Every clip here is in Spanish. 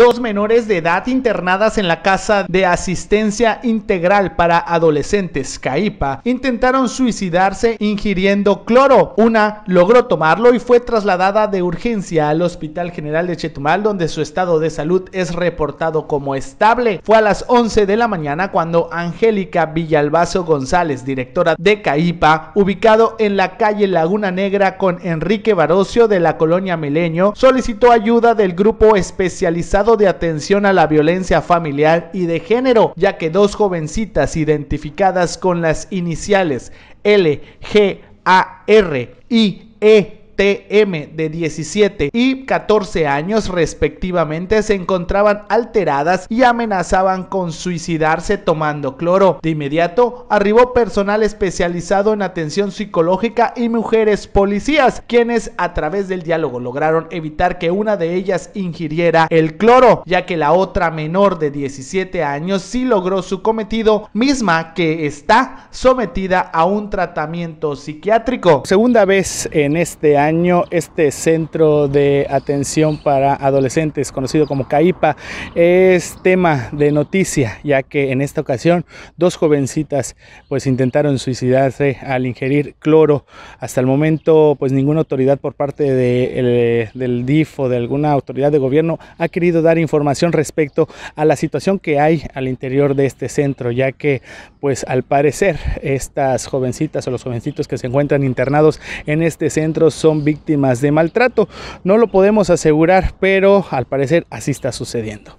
dos menores de edad internadas en la Casa de Asistencia Integral para Adolescentes CAIPA intentaron suicidarse ingiriendo cloro. Una logró tomarlo y fue trasladada de urgencia al Hospital General de Chetumal donde su estado de salud es reportado como estable. Fue a las 11 de la mañana cuando Angélica Villalbazo González, directora de CAIPA, ubicado en la calle Laguna Negra con Enrique Barocio de la colonia Meleño, solicitó ayuda del grupo especializado de atención a la violencia familiar y de género, ya que dos jovencitas identificadas con las iniciales L, G, A, R i E TM de 17 y 14 años respectivamente se encontraban alteradas y amenazaban con suicidarse tomando cloro. De inmediato arribó personal especializado en atención psicológica y mujeres policías, quienes a través del diálogo lograron evitar que una de ellas ingiriera el cloro, ya que la otra menor de 17 años sí logró su cometido, misma que está sometida a un tratamiento psiquiátrico. Segunda vez en este año este centro de atención para adolescentes conocido como CAIPA es tema de noticia ya que en esta ocasión dos jovencitas pues intentaron suicidarse al ingerir cloro hasta el momento pues ninguna autoridad por parte del DIF o de alguna autoridad de gobierno ha querido dar información respecto a la situación que hay al interior de este centro ya que pues al parecer estas jovencitas o los jovencitos que se encuentran internados en este centro son víctimas de maltrato. No lo podemos asegurar, pero al parecer así está sucediendo.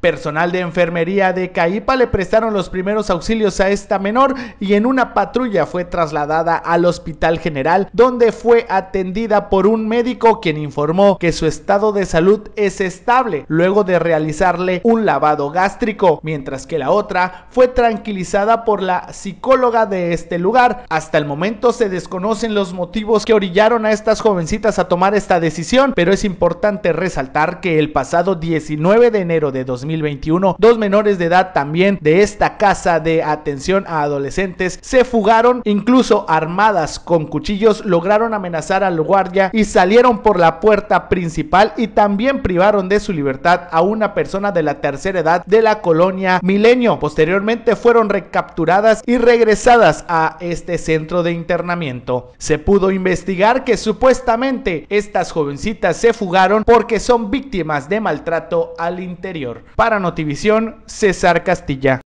Personal de enfermería de Caipa le prestaron los primeros auxilios a esta menor y en una patrulla fue trasladada al Hospital General donde fue atendida por un médico quien informó que su estado de salud es estable luego de realizarle un lavado gástrico, mientras que la otra fue tranquilizada por la psicóloga de este lugar. Hasta el momento se desconocen los motivos que orillaron a estas jovencitas a tomar esta decisión, pero es importante resaltar que el pasado 19 de enero de 2021. Dos menores de edad también de esta casa de atención a adolescentes se fugaron, incluso armadas con cuchillos, lograron amenazar al guardia y salieron por la puerta principal y también privaron de su libertad a una persona de la tercera edad de la colonia Milenio. Posteriormente fueron recapturadas y regresadas a este centro de internamiento. Se pudo investigar que supuestamente estas jovencitas se fugaron porque son víctimas de maltrato al interior. Para Notivisión, César Castilla.